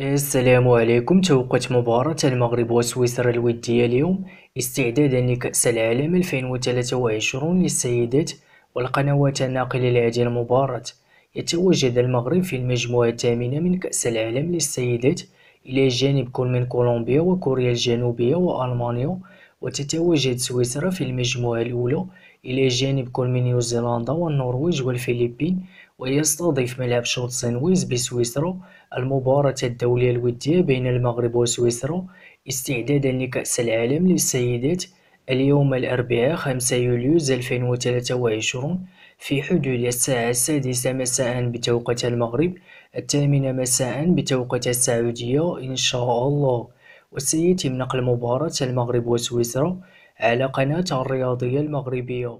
السلام عليكم توقت مباراة المغرب وسويسرا الودية اليوم استعدادا لكأس العالم 2023 للسيدات والقنوات الناقلة لهذه المباراة يتواجد المغرب في المجموعة الثامنة من كأس العالم للسيدات إلى جانب كل من كولومبيا وكوريا الجنوبية وألمانيا وتتوجد سويسرا في المجموعة الأولى إلى جانب كل من نيوزيلندا والنرويج والفلبين ويستضيف ملعب سانويز بسويسرا المباراة الدولية الودية بين المغرب وسويسرا استعدادا لكأس العالم للسيدات اليوم الأربعاء 5 يوليوز 2023 في حدود الساعة السادسة مساء بتوقيت المغرب الثامنة مساء بتوقيت السعودية إن شاء الله وسيتم نقل مباراة المغرب وسويسرا على قناة الرياضية المغربية